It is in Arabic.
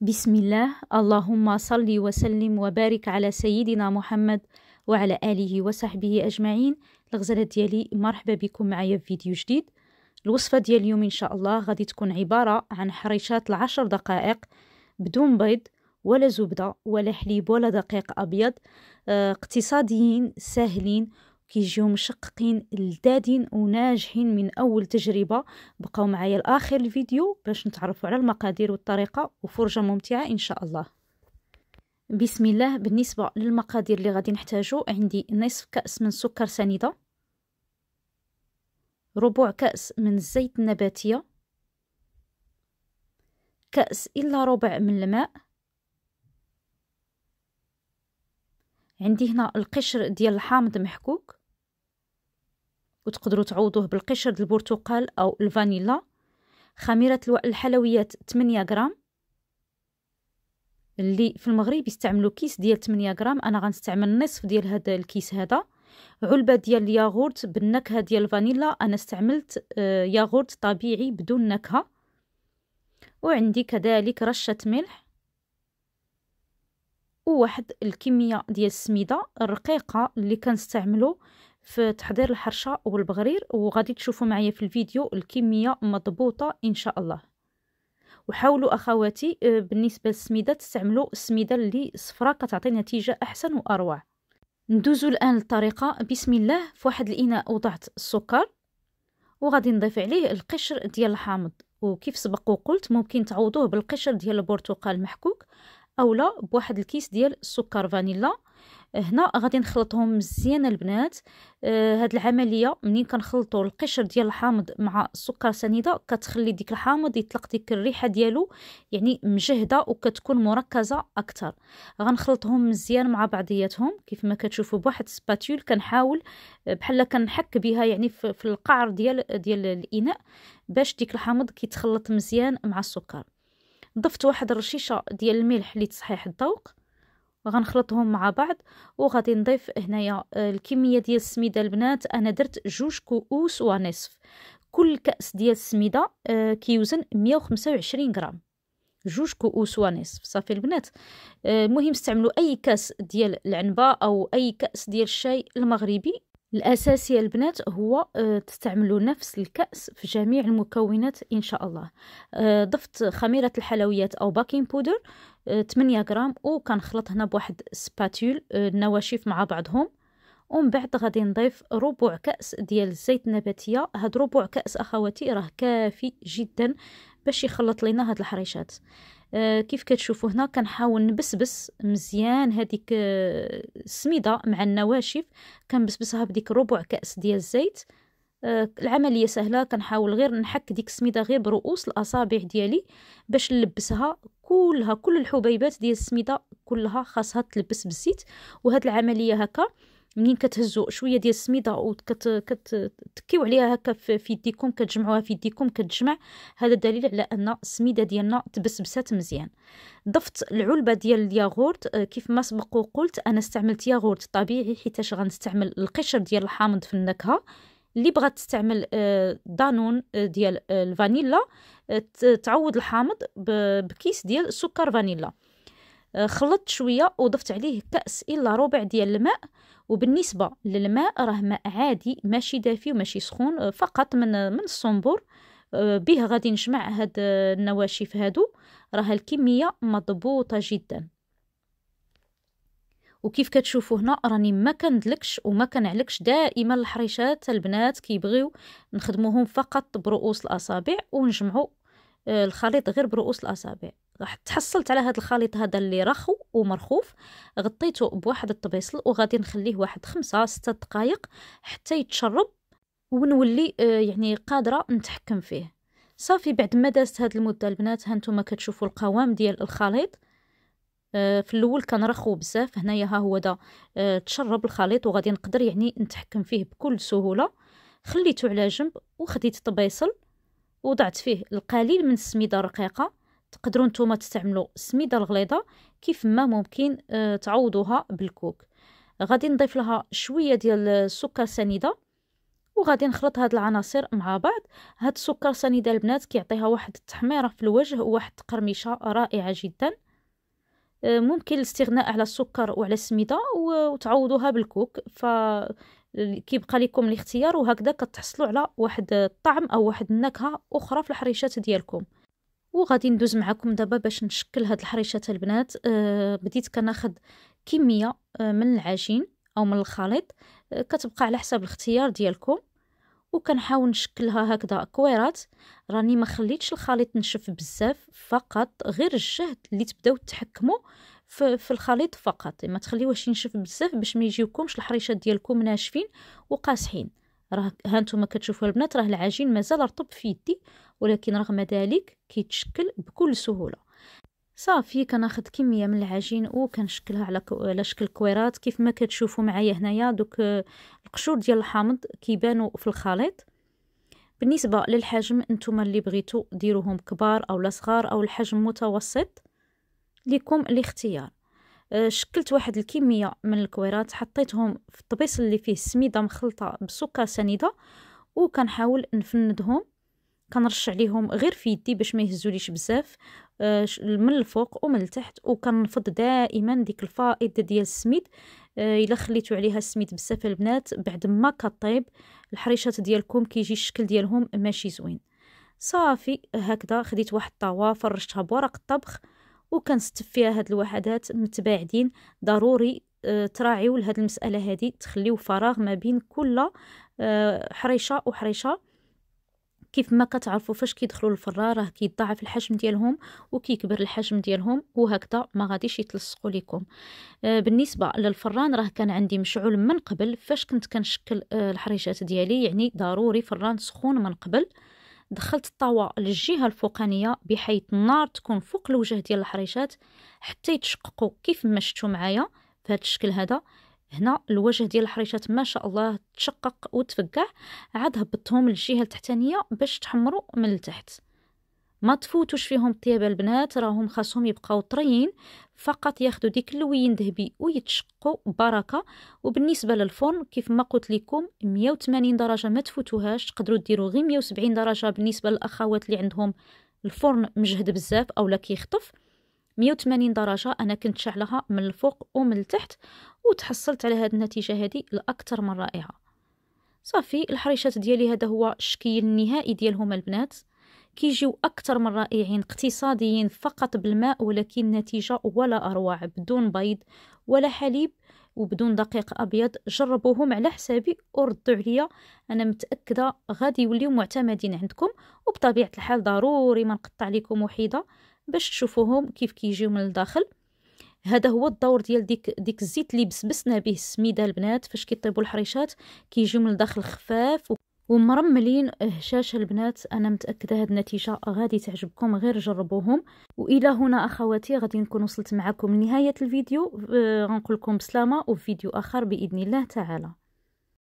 بسم الله اللهم صل وسلم وبارك على سيدنا محمد وعلى آله وصحبه أجمعين الغزالة ديالي مرحبا بكم معايا في فيديو جديد الوصفة ديال اليوم إن شاء الله غادي تكون عبارة عن حريشات العشر دقائق بدون بيض ولا زبدة ولا حليب ولا دقيق أبيض آه، اقتصاديين سهلين كيجيو مشققين لذادين وناجحين من اول تجربه بقاو معايا لاخر الفيديو باش نتعرفوا على المقادير والطريقه وفرجه ممتعه ان شاء الله بسم الله بالنسبه للمقادير اللي غادي نحتاجو عندي نصف كاس من سكر سنيده ربع كاس من الزيت النباتيه كاس الا ربع من الماء عندي هنا القشر ديال الحامض محكوك وتقدروا تعوضوه بالقشر البرتقال او الفانيلا خميره الحلويات 8 غرام اللي في المغرب يستعملوا كيس ديال 8 غرام انا غنستعمل نصف ديال هذا الكيس هذا علبه ديال الياغورت بالنكهه ديال الفانيلا انا استعملت آه، ياغورت طبيعي بدون نكهه وعندي كذلك رشه ملح وواحد الكميه ديال السميده الرقيقه اللي كنستعملو في تحضير الحرشة والبغرير وغادي تشوفوا معايا في الفيديو الكمية مضبوطة إن شاء الله وحاولوا أخواتي آه، بالنسبة للسميدة تستعملوا السميدة اللي صفراء كتعطي نتيجة أحسن وأروع ندوزوا الآن للطريقة بسم الله في واحد الإناء وضعت السكر وغادي نضيف عليه القشر ديال الحامض وكيف سبق وقلت ممكن تعوضوه بالقشر ديال البرتقال محكوك اولا بواحد الكيس ديال السكر فانيلا هنا غادي نخلطهم مزيان البنات آه، هاد العمليه منين كنخلطوا القشر ديال الحامض مع السكر سنيده كتخلي ديك الحامض يطلق ديك الريحه ديالو يعني مجهده وكتكون مركزه اكثر غنخلطهم مزيان مع بعضياتهم كيف ما كتشوفوا بواحد سباتول كنحاول آه، بحال كنحك بها يعني في القعر ديال ديال الاناء باش ديك الحامض كيتخلط مزيان مع السكر ضفت واحد الرشيشه ديال الملح لتصحيح الذوق وغنخلطهم مع بعض وغادي نضيف هنايا آه، الكميه ديال السميده البنات انا درت جوج كؤوس ونصف كل كاس ديال السميده آه، كيوزن 125 غرام جوج كؤوس ونصف صافي البنات المهم آه، استعملوا اي كاس ديال العنبه او اي كاس ديال الشاي المغربي الأساسي البنات هو آه، تستعملوا نفس الكأس في جميع المكونات إن شاء الله آه، ضفت خميرة الحلويات أو باكين بودر 8 غرام وكنخلط هنا بواحد سباتول آه، النواشف مع بعضهم ومن بعد غادي نضيف ربع كأس ديال الزيت النباتية هاد ربع كأس أخواتي راه كافي جدا باش يخلط لينا هاد الحريشات آه، كيف كتشوفوا هنا كنحاول نبسبس مزيان هذيك آه، السميده مع النواشف كنبسبسها بديك ربع كاس ديال الزيت آه، العمليه سهله كنحاول غير نحك ديك السميده غير برؤوس الاصابع ديالي باش نلبسها كلها كل الحبيبات ديال السميده كلها خاصها تلبس بالزيت وهاد العمليه هكا منين كتهزوا شويه ديال السميده وكتكيو عليها هكا في يديكم كتجمعوها في يديكم كتجمع هذا دليل على ان السميده ديالنا تبسبسات مزيان ضفت العلبه ديال الياغورت آه، كيف ما سبق وقلت انا استعملت ياغورت طبيعي حيتاش غنستعمل القشر ديال الحامض في النكهه اللي بغات تستعمل آه، دانون آه، ديال الفانيلا تعوض الحامض بكيس ديال سكر فانيلا خلطت شويه وضفت عليه كاس الا ربع ديال الماء وبالنسبه للماء راه ماء عادي ماشي دافي وماشي سخون آه، فقط من من الصنبور به آه، غادي نجمع هاد آه، النواشف هادو راه الكميه مضبوطه جدا وكيف كتشوفوا هنا راني ما كندلكش وما كنعلكش دائما الحريشات البنات كيبغيو نخدموهم فقط برؤوس الاصابع ونجمعوا الخليط غير برؤوس الاصابع راح تحصلت على هذا الخليط هذا اللي رخو ومرخوف غطيته بواحد الطبيصل وغادي نخليه واحد خمسة ستة دقائق حتى يتشرب ونولي آه، يعني قادرة نتحكم فيه صافي بعد ما دازت هاد المدة البنات هانتوما كتشوفوا القوام ديال الخليط آه، في الاول كان رخو بزاف هنايا ها هو دا آه، تشرب الخليط وغادي نقدر يعني نتحكم فيه بكل سهوله خليته على جنب وخديت طبيصل وضعت فيه القليل من السميده الرقيقه تقدروا نتوما تستعملوا السميده الغليظه كيف ما ممكن آه، تعوضوها بالكوك غادي نضيف لها شويه ديال السكر سنيده وغادي نخلط هاد العناصر مع بعض هاد السكر سنيده البنات كيعطيها واحد التحميره في الوجه وواحد التقرمشه رائعه جدا آه، ممكن الاستغناء على السكر وعلى السميده وتعوضوها بالكوك ف كيبقى لكم الاختيار وهكذا كتحصلوا على واحد الطعم او واحد النكهه اخرى في الحريشات ديالكم وغادي ندوز معكم دابا باش نشكل هاد الحريشات البنات أه بديت كناخد كميه آه، من العجين او من الخليط أه كتبقى على حساب الاختيار ديالكم وكنحاول نشكلها هكذا كويرات راني ما خليتش الخليط نشف بزاف فقط غير الجهد اللي تبداو تحكموا في, الخليط فقط ما تخليوهش ينشف بزاف باش ما يجيوكمش الحريشات ديالكم ناشفين وقاسحين راه ها نتوما كتشوفوا البنات راه العجين مازال رطب في يدي ولكن رغم ذلك كيتشكل بكل سهوله صافي كناخذ كميه من العجين وكنشكلها على على شكل كويرات كيف ما كتشوفوا معايا هنايا دوك القشور ديال الحامض كيبانوا في الخليط بالنسبه للحجم نتوما اللي بغيتو ديروهم كبار او صغار او الحجم متوسط لكم الاختيار آه، شكلت واحد الكمية من الكويرات حطيتهم في الطبيس اللي فيه السميدة مخلطة بسكر سنيدة وكنحاول نفندهم كنرش عليهم غير في يدي باش ما يهزوليش بزاف آه، من الفوق ومن التحت وكنفض دائما ديك الفائضه ديال السميد آه، الا خليتو عليها السميد بزاف البنات بعد ما كطيب الحريشات ديالكم كيجي الشكل ديالهم ماشي زوين صافي هكذا خديت واحد الطاوه فرشتها بورق الطبخ وكنستف فيها هاد الوحدات متباعدين ضروري آه، تراعيو لهاد المساله هادي تخليو فراغ ما بين كل آه، حريشه وحريشه كيف ما كتعرفوا فاش كيدخلوا للفران راه كيضاعف الحجم ديالهم وكيكبر الحجم ديالهم وهكذا ما غاديش يتلصقوا لكم آه، بالنسبه للفران راه كان عندي مشعول من قبل فاش كنت كنشكل الحريشات ديالي يعني ضروري فران سخون من قبل دخلت الطاوة للجهة الفوقانية بحيث النار تكون فوق الوجه ديال الحريشات حتى يتشققوا كيف ما شفتوا معايا في هذا الشكل هذا هنا الوجه ديال الحريشات ما شاء الله تشقق وتفقع عاد هبطتهم للجهه التحتانيه باش تحمروا من التحت ما تفوتوش فيهم طياب البنات راهم خاصهم يبقاو طريين فقط ياخدو ديك اللوين ذهبي ويتشقوا بركه وبالنسبه للفرن كيف ما قلت لكم 180 درجه ما تفوتوهاش تقدروا ديروا غير 170 درجه بالنسبه للاخوات اللي عندهم الفرن مجهد بزاف اولا كيخطف 180 درجة أنا كنت شعلها من الفوق ومن التحت وتحصلت على هاد النتيجة هادي الأكثر من رائعة صافي الحريشات ديالي هذا هو الشكل النهائي ديالهم البنات كيجيو أكثر من رائعين اقتصاديين فقط بالماء ولكن نتيجة ولا أروع بدون بيض ولا حليب وبدون دقيق ابيض جربوهم على حسابي وردوا عليا انا متاكده غادي يوليو معتمدين عندكم وبطبيعه الحال ضروري ما نقطع لكم وحيده باش تشوفوهم كيف كيجيو من الداخل هذا هو الدور ديال ديك ديك الزيت اللي بسبسنا به السميده البنات فاش كيطيبوا الحريشات كيجيو من الداخل خفاف ومرملين هشاش البنات انا متاكده هاد النتيجه غادي تعجبكم غير جربوهم والى هنا اخواتي غادي نكون وصلت معكم لنهايه الفيديو آه، غنقول لكم بسلامه وفي فيديو اخر باذن الله تعالى